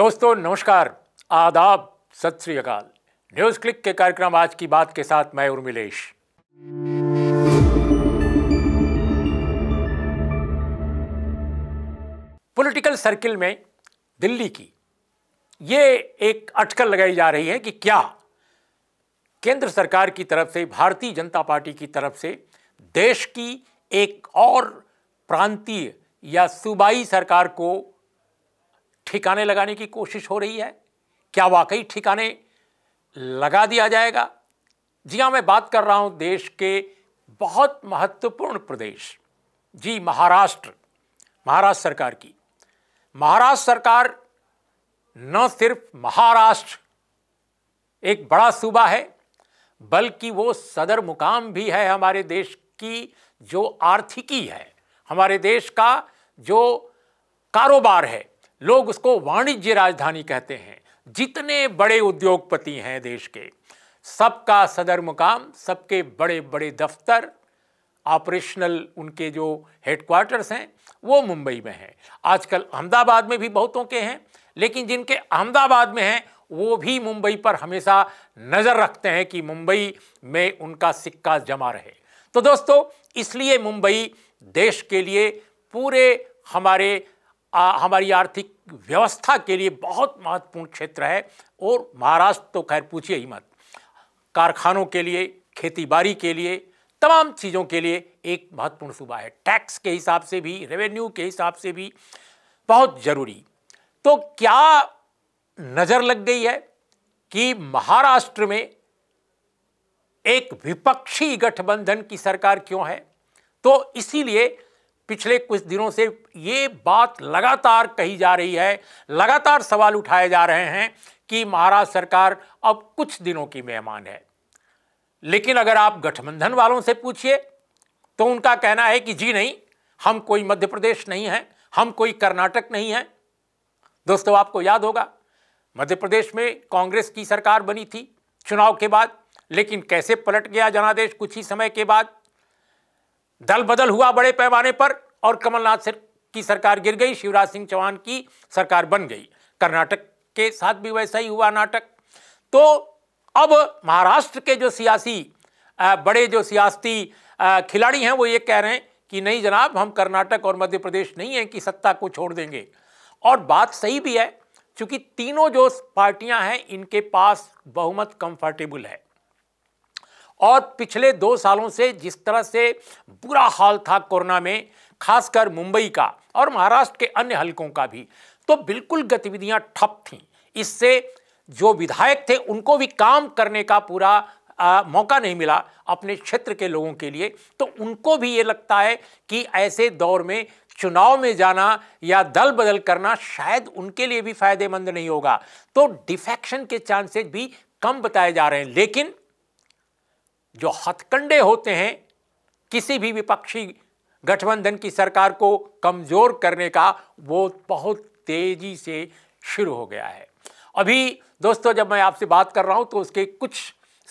दोस्तों नमस्कार आदाब सत श्री अकाल न्यूज़ क्लिक के कार्यक्रम आज की बात के साथ मैं उर्मिलेश पॉलिटिकल सर्किल में दिल्ली की ये एक अटकल लगाई जा रही है कि क्या केंद्र सरकार की तरफ से भारतीय जनता पार्टी की तरफ से देश की एक और प्रांतीय या सूबाई सरकार को ठिकाने लगाने की कोशिश हो रही है क्या वाकई ठिकाने लगा दिया जाएगा जी हाँ मैं बात कर रहा हूँ देश के बहुत महत्वपूर्ण प्रदेश जी महाराष्ट्र महाराष्ट्र सरकार की महाराष्ट्र सरकार न सिर्फ महाराष्ट्र एक बड़ा सूबा है बल्कि वो सदर मुकाम भी है हमारे देश की जो आर्थिकी है हमारे देश का जो कारोबार है लोग उसको वाणिज्य राजधानी कहते हैं जितने बड़े उद्योगपति हैं देश के सबका सदर मुकाम सबके बड़े बड़े दफ्तर ऑपरेशनल उनके जो हेडक्वार्टर्स हैं वो मुंबई में हैं आजकल अहमदाबाद में भी बहुतों के हैं लेकिन जिनके अहमदाबाद में हैं वो भी मुंबई पर हमेशा नज़र रखते हैं कि मुंबई में उनका सिक्का जमा रहे तो दोस्तों इसलिए मुंबई देश के लिए पूरे हमारे आ, हमारी आर्थिक व्यवस्था के लिए बहुत महत्वपूर्ण क्षेत्र है और महाराष्ट्र तो खैर पूछिए ही मत कारखानों के लिए खेतीबाड़ी के लिए तमाम चीज़ों के लिए एक महत्वपूर्ण सूबा है टैक्स के हिसाब से भी रेवेन्यू के हिसाब से भी बहुत ज़रूरी तो क्या नज़र लग गई है कि महाराष्ट्र में एक विपक्षी गठबंधन की सरकार क्यों है तो इसीलिए पिछले कुछ दिनों से ये बात लगातार कही जा रही है लगातार सवाल उठाए जा रहे हैं कि महाराष्ट्र सरकार अब कुछ दिनों की मेहमान है लेकिन अगर आप गठबंधन वालों से पूछिए तो उनका कहना है कि जी नहीं हम कोई मध्य प्रदेश नहीं हैं हम कोई कर्नाटक नहीं हैं दोस्तों आपको याद होगा मध्य प्रदेश में कांग्रेस की सरकार बनी थी चुनाव के बाद लेकिन कैसे पलट गया जनादेश कुछ ही समय के बाद दल बदल हुआ बड़े पैमाने पर और कमलनाथ की सरकार गिर गई शिवराज सिंह चौहान की सरकार बन गई कर्नाटक के साथ भी वैसा ही हुआ नाटक तो अब महाराष्ट्र के जो सियासी बड़े जो सियासी खिलाड़ी हैं वो ये कह रहे हैं कि नहीं जनाब हम कर्नाटक और मध्य प्रदेश नहीं है कि सत्ता को छोड़ देंगे और बात सही भी है क्योंकि तीनों जो पार्टियां हैं इनके पास बहुमत कंफर्टेबल है और पिछले दो सालों से जिस तरह से बुरा हाल था कोरोना में खासकर मुंबई का और महाराष्ट्र के अन्य हलकों का भी तो बिल्कुल गतिविधियां ठप थीं इससे जो विधायक थे उनको भी काम करने का पूरा आ, मौका नहीं मिला अपने क्षेत्र के लोगों के लिए तो उनको भी ये लगता है कि ऐसे दौर में चुनाव में जाना या दल बदल करना शायद उनके लिए भी फायदेमंद नहीं होगा तो डिफेक्शन के चांसेस भी कम बताए जा रहे हैं लेकिन जो हथकंडे होते हैं किसी भी विपक्षी गठबंधन की सरकार को कमज़ोर करने का वो बहुत तेज़ी से शुरू हो गया है अभी दोस्तों जब मैं आपसे बात कर रहा हूँ तो उसके कुछ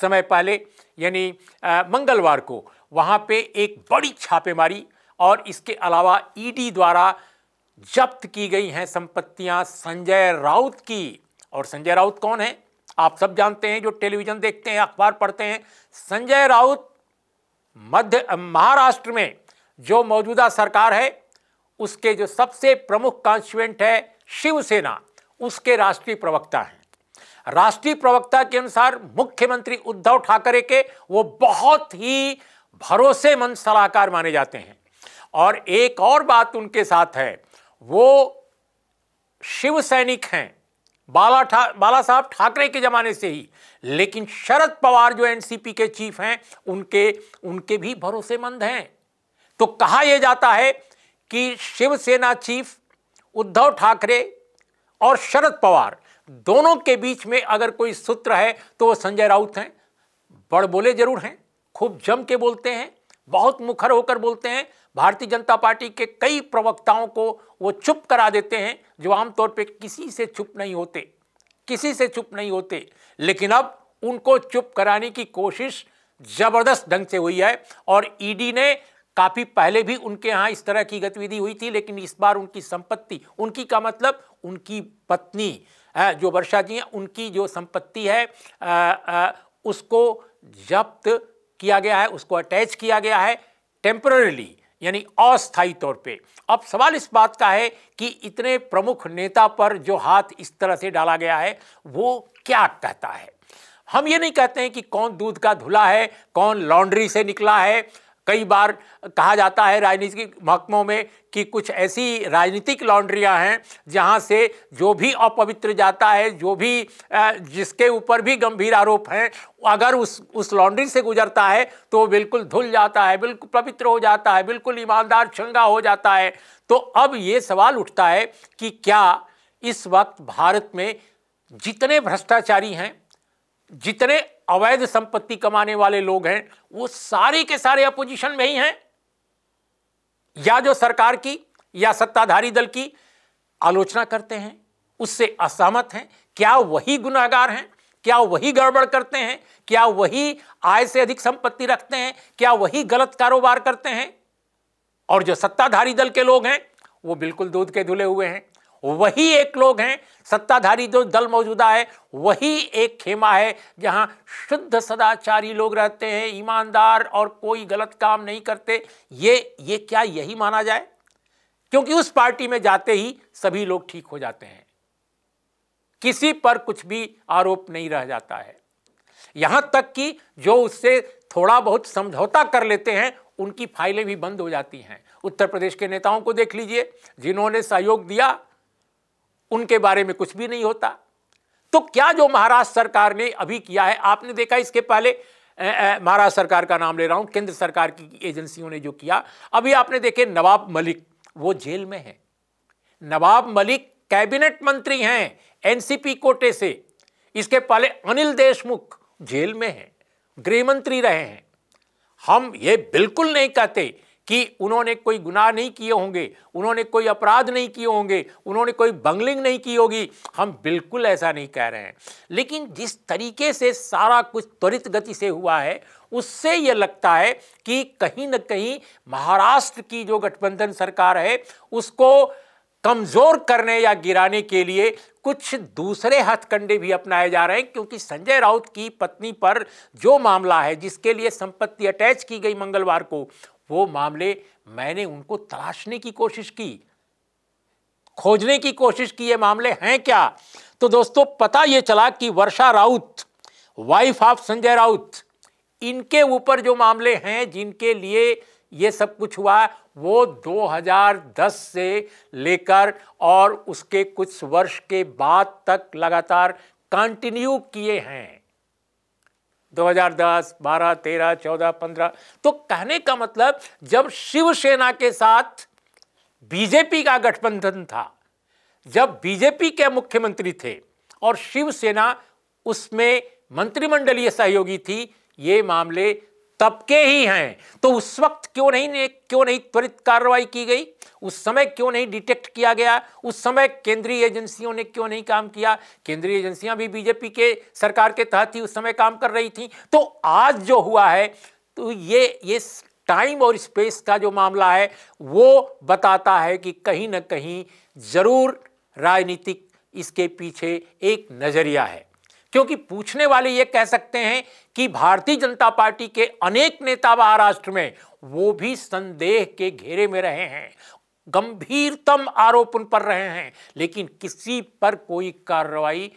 समय पहले यानी मंगलवार को वहाँ पे एक बड़ी छापेमारी और इसके अलावा ईडी द्वारा जब्त की गई हैं संपत्तियां संजय राउत की और संजय राउत कौन है आप सब जानते हैं जो टेलीविज़न देखते हैं अखबार पढ़ते हैं संजय राउत मध्य महाराष्ट्र में जो मौजूदा सरकार है उसके जो सबसे प्रमुख कॉन्स्टिट्यूंट है शिवसेना उसके राष्ट्रीय प्रवक्ता हैं राष्ट्रीय प्रवक्ता के अनुसार मुख्यमंत्री उद्धव ठाकरे के वो बहुत ही भरोसेमंद सलाहकार माने जाते हैं और एक और बात उनके साथ है वो शिव सैनिक हैं बाला ठा बाला साहब ठाकरे के ज़माने से ही लेकिन शरद पवार जो एनसीपी के चीफ हैं उनके उनके भी भरोसेमंद हैं तो कहा यह जाता है कि शिवसेना चीफ उद्धव ठाकरे और शरद पवार दोनों के बीच में अगर कोई सूत्र है तो वह संजय राउत हैं बड़ बोले जरूर हैं खूब जम के बोलते हैं बहुत मुखर होकर बोलते हैं भारतीय जनता पार्टी के कई प्रवक्ताओं को वो चुप करा देते हैं जो आमतौर पे किसी से चुप नहीं होते किसी से चुप नहीं होते लेकिन अब उनको चुप कराने की कोशिश जबरदस्त ढंग से हुई है और ईडी ने काफ़ी पहले भी उनके यहाँ इस तरह की गतिविधि हुई थी लेकिन इस बार उनकी संपत्ति उनकी का मतलब उनकी पत्नी जो वर्षा जी हैं उनकी जो संपत्ति है आ, आ, उसको जब्त किया गया है उसको अटैच किया गया है टेम्पररीली यानी अस्थायी तौर पे अब सवाल इस बात का है कि इतने प्रमुख नेता पर जो हाथ इस तरह से डाला गया है वो क्या कहता है हम ये नहीं कहते हैं कि कौन दूध का धुला है कौन लॉन्ड्री से निकला है कई बार कहा जाता है राजनीतिक महकमों में कि कुछ ऐसी राजनीतिक लॉन्ड्रियाँ हैं जहाँ से जो भी अपवित्र जाता है जो भी जिसके ऊपर भी गंभीर आरोप हैं अगर उस उस लॉन्ड्री से गुजरता है तो वो बिल्कुल धुल जाता है बिल्कुल पवित्र हो जाता है बिल्कुल ईमानदार छंगा हो जाता है तो अब ये सवाल उठता है कि क्या इस वक्त भारत में जितने भ्रष्टाचारी हैं जितने अवैध संपत्ति कमाने वाले लोग हैं वो सारे के सारे अपोजिशन में ही हैं या जो सरकार की या सत्ताधारी दल की आलोचना करते हैं उससे असहमत हैं क्या वही गुनाहगार हैं क्या वही गड़बड़ करते हैं क्या वही आय से अधिक संपत्ति रखते हैं क्या वही गलत कारोबार करते हैं और जो सत्ताधारी दल के लोग हैं वो बिल्कुल दूध के धुले हुए हैं वही एक लोग हैं सत्ताधारी जो दल मौजूदा है वही एक खेमा है जहां शुद्ध सदाचारी लोग रहते हैं ईमानदार और कोई गलत काम नहीं करते ये ये क्या यही माना जाए क्योंकि उस पार्टी में जाते ही सभी लोग ठीक हो जाते हैं किसी पर कुछ भी आरोप नहीं रह जाता है यहां तक कि जो उससे थोड़ा बहुत समझौता कर लेते हैं उनकी फाइलें भी बंद हो जाती हैं उत्तर प्रदेश के नेताओं को देख लीजिए जिन्होंने सहयोग दिया उनके बारे में कुछ भी नहीं होता तो क्या जो महाराष्ट्र सरकार ने अभी किया है आपने देखा इसके पहले महाराष्ट्र सरकार का नाम ले रहा हूं केंद्र सरकार की एजेंसियों ने जो किया अभी आपने देखे नवाब मलिक वो जेल में है नवाब मलिक कैबिनेट मंत्री हैं एनसीपी कोटे से इसके पहले अनिल देशमुख जेल में हैं गृहमंत्री रहे हैं हम ये बिल्कुल नहीं कहते कि उन्होंने कोई गुनाह नहीं किए होंगे उन्होंने कोई अपराध नहीं किए होंगे उन्होंने कोई बंगलिंग नहीं की होगी हम बिल्कुल ऐसा नहीं कह रहे हैं लेकिन जिस तरीके से सारा कुछ त्वरित गति से हुआ है उससे यह लगता है कि कहीं ना कहीं महाराष्ट्र की जो गठबंधन सरकार है उसको कमज़ोर करने या गिराने के लिए कुछ दूसरे हथकंडे भी अपनाए जा रहे हैं क्योंकि संजय राउत की पत्नी पर जो मामला है जिसके लिए संपत्ति अटैच की गई मंगलवार को वो मामले मैंने उनको तलाशने की कोशिश की खोजने की कोशिश की ये मामले हैं क्या तो दोस्तों पता ये चला कि वर्षा राउत वाइफ ऑफ संजय राउत इनके ऊपर जो मामले हैं जिनके लिए ये सब कुछ हुआ वो 2010 से लेकर और उसके कुछ वर्ष के बाद तक लगातार कंटिन्यू किए हैं 2010, 12, 13, 14, 15 तो कहने का मतलब जब शिवसेना के साथ बीजेपी का गठबंधन था जब बीजेपी के मुख्यमंत्री थे और शिवसेना उसमें मंत्रिमंडलीय सहयोगी थी ये मामले तबके ही हैं तो उस वक्त क्यों नहीं क्यों नहीं त्वरित कार्रवाई की गई उस समय क्यों नहीं डिटेक्ट किया गया उस समय केंद्रीय एजेंसियों ने क्यों नहीं काम किया केंद्रीय एजेंसियां भी बीजेपी के सरकार के तहत ही उस समय काम कर रही थी तो आज जो हुआ है तो ये ये टाइम और स्पेस का जो मामला है वो बताता है कि कहीं ना कहीं जरूर राजनीतिक इसके पीछे एक नज़रिया है क्योंकि पूछने वाले ये कह सकते हैं कि भारतीय जनता पार्टी के अनेक नेता महाराष्ट्र में वो भी संदेह के घेरे में रहे हैं गंभीरतम आरोप उन पर रहे हैं लेकिन किसी पर कोई कार्रवाई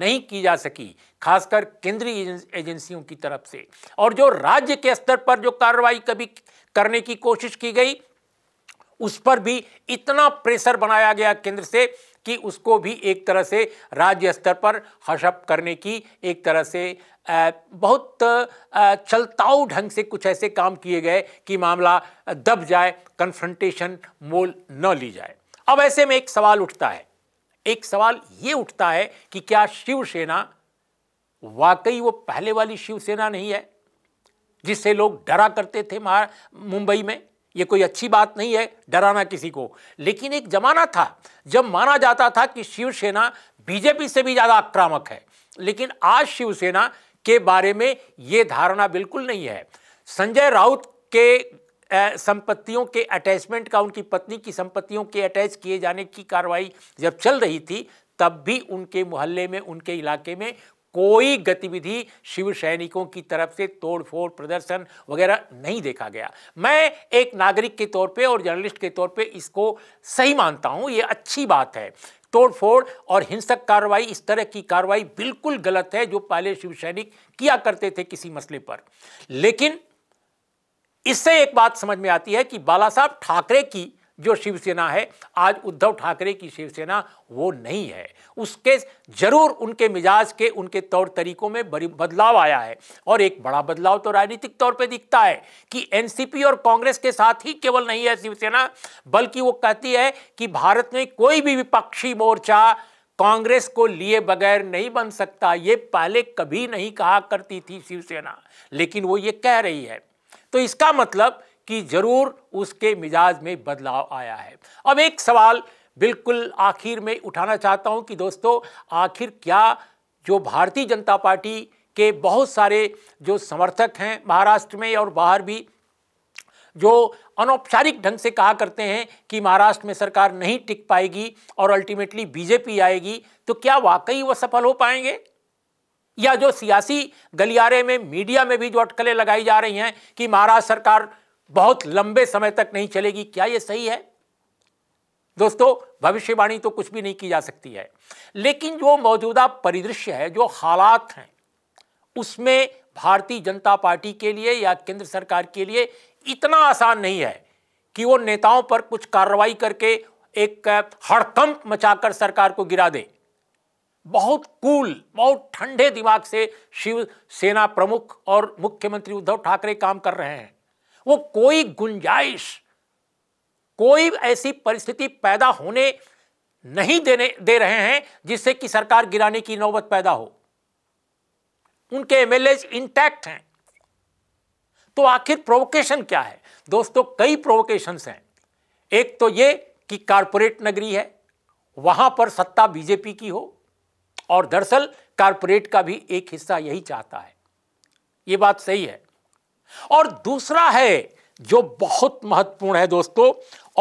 नहीं की जा सकी खासकर केंद्रीय एजेंसियों की तरफ से और जो राज्य के स्तर पर जो कार्रवाई कभी करने की कोशिश की गई उस पर भी इतना प्रेशर बनाया गया केंद्र से कि उसको भी एक तरह से राज्य स्तर पर हशप करने की एक तरह से बहुत चलताऊ ढंग से कुछ ऐसे काम किए गए कि मामला दब जाए कन्फ्रंटेशन मोल न ली जाए अब ऐसे में एक सवाल उठता है एक सवाल ये उठता है कि क्या शिवसेना वाकई वो पहले वाली शिवसेना नहीं है जिससे लोग डरा करते थे मुंबई में ये कोई अच्छी बात नहीं है डराना किसी को लेकिन एक जमाना था जब माना जाता था कि शिवसेना बीजेपी से भी ज़्यादा आक्रामक है लेकिन आज शिवसेना के बारे में ये धारणा बिल्कुल नहीं है संजय राउत के संपत्तियों के अटैचमेंट का उनकी पत्नी की संपत्तियों के अटैच किए जाने की कार्रवाई जब चल रही थी तब भी उनके मोहल्ले में उनके इलाके में कोई गतिविधि शिव सैनिकों की तरफ से तोड़फोड़ प्रदर्शन वगैरह नहीं देखा गया मैं एक नागरिक के तौर पे और जर्नलिस्ट के तौर पे इसको सही मानता हूँ ये अच्छी बात है तोड़फोड़ और हिंसक कार्रवाई इस तरह की कार्रवाई बिल्कुल गलत है जो पहले शिव सैनिक किया करते थे किसी मसले पर लेकिन इससे एक बात समझ में आती है कि बाला साहब ठाकरे की जो शिवसेना है आज उद्धव ठाकरे की शिवसेना वो नहीं है उसके जरूर उनके मिजाज के उनके तौर तरीकों में बड़ी बदलाव आया है और एक बड़ा बदलाव तो राजनीतिक तौर पे दिखता है कि एनसीपी और कांग्रेस के साथ ही केवल नहीं है शिवसेना बल्कि वो कहती है कि भारत में कोई भी विपक्षी मोर्चा कांग्रेस को लिए बगैर नहीं बन सकता ये पहले कभी नहीं कहा करती थी शिवसेना लेकिन वो ये कह रही है तो इसका मतलब कि ज़रूर उसके मिजाज में बदलाव आया है अब एक सवाल बिल्कुल आखिर में उठाना चाहता हूं कि दोस्तों आखिर क्या जो भारतीय जनता पार्टी के बहुत सारे जो समर्थक हैं महाराष्ट्र में और बाहर भी जो अनौपचारिक ढंग से कहा करते हैं कि महाराष्ट्र में सरकार नहीं टिक पाएगी और अल्टीमेटली बीजेपी आएगी तो क्या वाकई वह सफल हो पाएंगे या जो सियासी गलियारे में मीडिया में भी जो अटकलें लगाई जा रही हैं कि महाराष्ट्र सरकार बहुत लंबे समय तक नहीं चलेगी क्या यह सही है दोस्तों भविष्यवाणी तो कुछ भी नहीं की जा सकती है लेकिन जो मौजूदा परिदृश्य है जो हालात हैं उसमें भारतीय जनता पार्टी के लिए या केंद्र सरकार के लिए इतना आसान नहीं है कि वो नेताओं पर कुछ कार्रवाई करके एक हड़कंप मचाकर सरकार को गिरा दे बहुत कूल बहुत ठंडे दिमाग से शिवसेना प्रमुख और मुख्यमंत्री उद्धव ठाकरे काम कर रहे हैं वो कोई गुंजाइश कोई ऐसी परिस्थिति पैदा होने नहीं देने दे रहे हैं जिससे कि सरकार गिराने की नौबत पैदा हो उनके एमएलए इंटैक्ट हैं तो आखिर प्रोवोकेशन क्या है दोस्तों कई प्रोवोकेशंस हैं एक तो ये कि कारपोरेट नगरी है वहां पर सत्ता बीजेपी की हो और दरअसल कारपोरेट का भी एक हिस्सा यही चाहता है ये बात सही है और दूसरा है जो बहुत महत्वपूर्ण है दोस्तों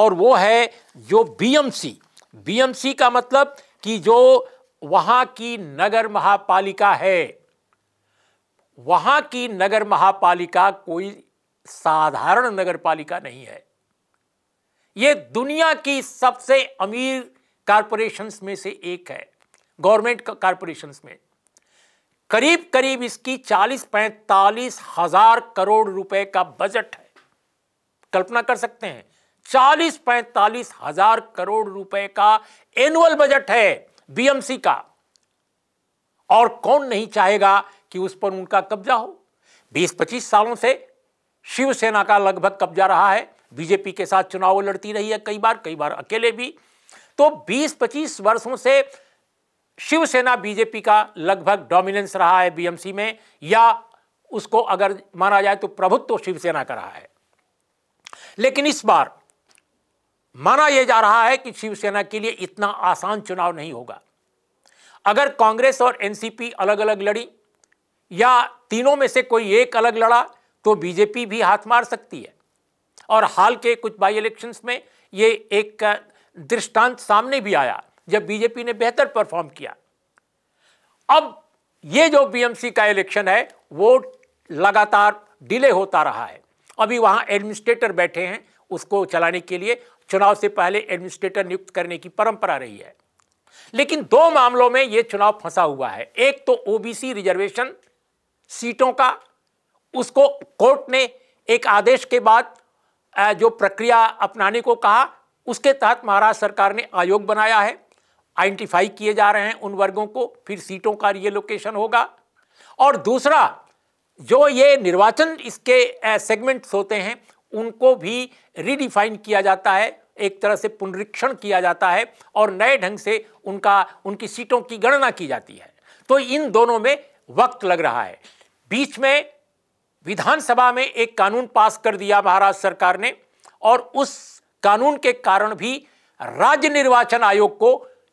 और वो है जो बीएमसी बीएमसी का मतलब कि जो वहां की नगर महापालिका है वहां की नगर महापालिका कोई साधारण नगर पालिका नहीं है यह दुनिया की सबसे अमीर कारपोरेशंस में से एक है गवर्नमेंट कारपोरेशंस में करीब करीब इसकी चालीस पैंतालीस हजार करोड़ रुपए का बजट है कल्पना कर सकते हैं चालीस पैंतालीस हजार करोड़ रुपए का एनुअल बजट है बीएमसी का और कौन नहीं चाहेगा कि उस पर उनका कब्जा हो 20-25 सालों से शिवसेना का लगभग कब्जा रहा है बीजेपी के साथ चुनाव लड़ती रही है कई बार कई बार अकेले भी तो 20-25 वर्षों से शिवसेना बीजेपी का लगभग डोमिनेंस रहा है बीएमसी में या उसको अगर माना जाए तो प्रभुत्व तो शिवसेना का रहा है लेकिन इस बार माना यह जा रहा है कि शिवसेना के लिए इतना आसान चुनाव नहीं होगा अगर कांग्रेस और एनसीपी अलग अलग लड़ी या तीनों में से कोई एक अलग लड़ा तो बीजेपी भी हाथ मार सकती है और हाल के कुछ बाई इलेक्शंस में ये एक दृष्टांत सामने भी आया जब बीजेपी ने बेहतर परफॉर्म किया अब ये जो बीएमसी का इलेक्शन है वो लगातार डिले होता रहा है अभी वहां एडमिनिस्ट्रेटर बैठे हैं उसको चलाने के लिए चुनाव से पहले एडमिनिस्ट्रेटर नियुक्त करने की परंपरा रही है लेकिन दो मामलों में यह चुनाव फंसा हुआ है एक तो ओबीसी रिजर्वेशन सीटों का उसको कोर्ट ने एक आदेश के बाद जो प्रक्रिया अपनाने को कहा उसके तहत महाराष्ट्र सरकार ने आयोग बनाया है आइडेंटिफाई किए जा रहे हैं उन वर्गों को फिर सीटों का रियलोकेशन होगा और दूसरा जो ये निर्वाचन इसके सेगमेंट्स होते हैं उनको भी रिडिफाइन किया जाता है एक तरह से पुनरीक्षण किया जाता है और नए ढंग से उनका उनकी सीटों की गणना की जाती है तो इन दोनों में वक्त लग रहा है बीच में विधानसभा में एक कानून पास कर दिया महाराष्ट्र सरकार ने और उस कानून के कारण भी राज्य निर्वाचन आयोग को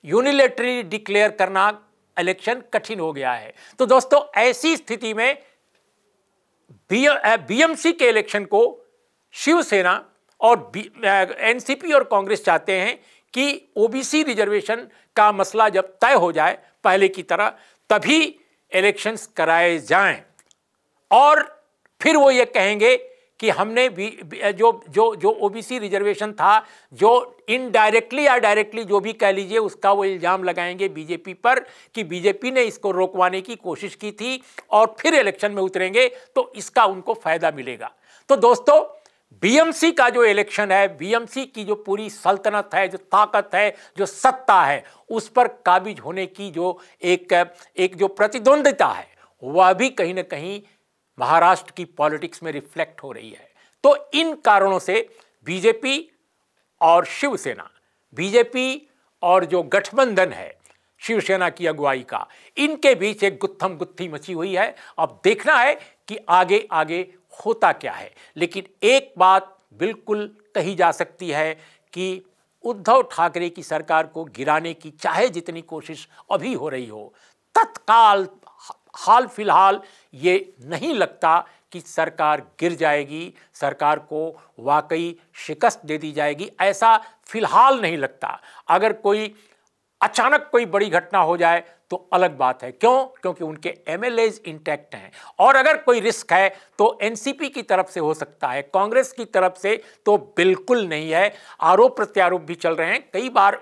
यूनिलेटरी डिक्लेयर करना इलेक्शन कठिन हो गया है तो दोस्तों ऐसी स्थिति में बीएमसी के इलेक्शन को शिवसेना और एनसीपी और कांग्रेस चाहते हैं कि ओबीसी रिजर्वेशन का मसला जब तय हो जाए पहले की तरह तभी इलेक्शंस कराए जाएं और फिर वो ये कहेंगे कि हमने भी जो जो जो ओबीसी रिजर्वेशन था जो इनडायरेक्टली या डायरेक्टली जो भी कह लीजिए उसका वो इल्ज़ाम लगाएंगे बीजेपी पर कि बीजेपी ने इसको रोकवाने की कोशिश की थी और फिर इलेक्शन में उतरेंगे तो इसका उनको फ़ायदा मिलेगा तो दोस्तों बीएमसी का जो इलेक्शन है बीएमसी की जो पूरी सल्तनत है जो ताकत है जो सत्ता है उस पर काबिज होने की जो एक एक जो प्रतिद्वंदिता है वह भी कहीं ना कहीं महाराष्ट्र की पॉलिटिक्स में रिफ्लेक्ट हो रही है तो इन कारणों से बीजेपी और शिवसेना बीजेपी और जो गठबंधन है शिवसेना की अगुवाई का इनके बीच एक गुत्थम गुत्थी मची हुई है अब देखना है कि आगे आगे होता क्या है लेकिन एक बात बिल्कुल कही जा सकती है कि उद्धव ठाकरे की सरकार को गिराने की चाहे जितनी कोशिश अभी हो रही हो तत्काल हाल फिलहाल ये नहीं लगता कि सरकार गिर जाएगी सरकार को वाकई शिकस्त दे दी जाएगी ऐसा फिलहाल नहीं लगता अगर कोई अचानक कोई बड़ी घटना हो जाए तो अलग बात है क्यों क्योंकि उनके एम एल इंटैक्ट हैं और अगर कोई रिस्क है तो एनसीपी की तरफ से हो सकता है कांग्रेस की तरफ से तो बिल्कुल नहीं है आरोप प्रत्यारोप भी चल रहे हैं कई बार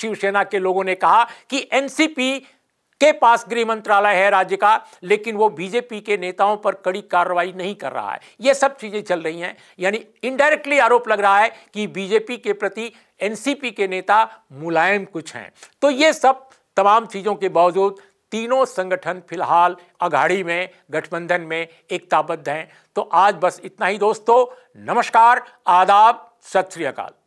शिवसेना के लोगों ने कहा कि एनसीपी के पास गृह मंत्रालय है राज्य का लेकिन वो बीजेपी के नेताओं पर कड़ी कार्रवाई नहीं कर रहा है ये सब चीजें चल रही हैं यानी इनडायरेक्टली आरोप लग रहा है कि बीजेपी के प्रति एनसीपी के नेता मुलायम कुछ हैं तो ये सब तमाम चीज़ों के बावजूद तीनों संगठन फिलहाल अघाड़ी में गठबंधन में एकताबद्ध हैं तो आज बस इतना ही दोस्तों नमस्कार आदाब सत श्रीकाल